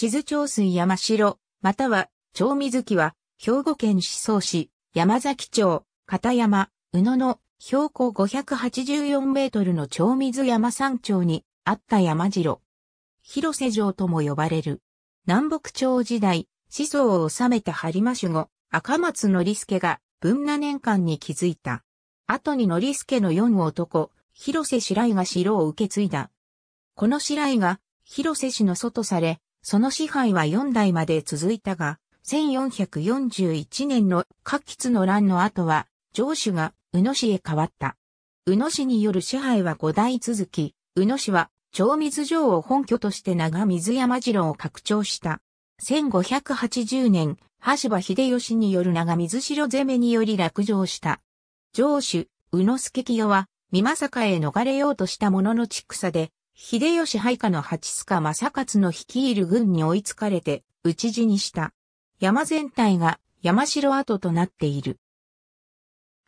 地図長水山城、または、長水木は、兵庫県思想市、山崎町、片山、宇野の、標高584メートルの長水山山頂に、あった山城。広瀬城とも呼ばれる。南北朝時代、思想を治めた張馬守護、赤松すけが、文那年間に築いた。後にすけの四男、広瀬白井が城を受け継いだ。この白井が、広瀬氏の祖とされ、その支配は4代まで続いたが、1441年の夏吉の乱の後は、城主が宇野市へ変わった。宇野市による支配は5代続き、宇野市は、長水城を本拠として長水山城を拡張した。1580年、橋場秀吉による長水城攻めにより落城した。城主、宇野助清は、美家へ逃れようとしたもののちくさで、秀吉配下の八須賀正勝の率いる軍に追いつかれて、討ち死にした。山全体が山城跡となっている。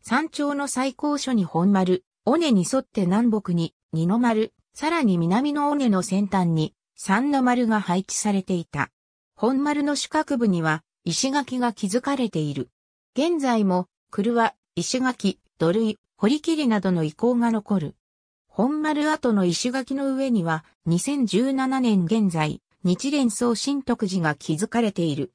山頂の最高所に本丸、尾根に沿って南北に二の丸、さらに南の尾根の先端に三の丸が配置されていた。本丸の四角部には石垣が築かれている。現在も、車、石垣、土塁、堀切などの遺構が残る。本丸跡の石垣の上には、2017年現在、日蓮宗新徳寺が築かれている。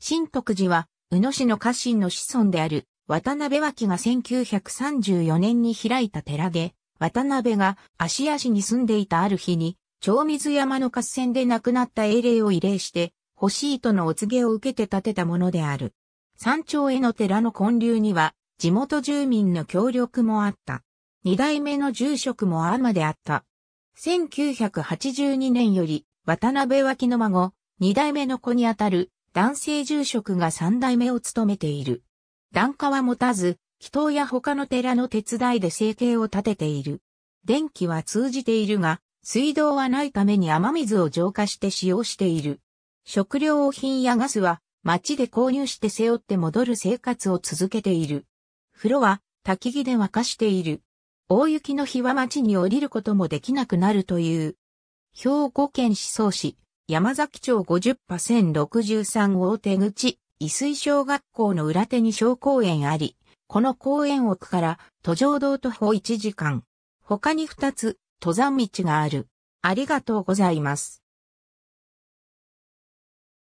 新徳寺は、宇野市の家臣の子孫である、渡辺脇が1934年に開いた寺で、渡辺が足屋市に住んでいたある日に、長水山の合戦で亡くなった英霊を慰霊して、欲しいとのお告げを受けて建てたものである。山頂への寺の建立には、地元住民の協力もあった。二代目の住職も天であった。1982年より、渡辺脇の孫、二代目の子にあたる男性住職が三代目を務めている。檀家は持たず、祈祷や他の寺の手伝いで生計を立てている。電気は通じているが、水道はないために雨水を浄化して使用している。食料品やガスは町で購入して背負って戻る生活を続けている。風呂は焚き木で沸かしている。大雪の日は町に降りることもできなくなるという。兵庫県思想市、山崎町50波1六6 3大手口、伊水小学校の裏手に小公園あり、この公園奥から途上道徒歩1時間。他に2つ、登山道がある。ありがとうございます。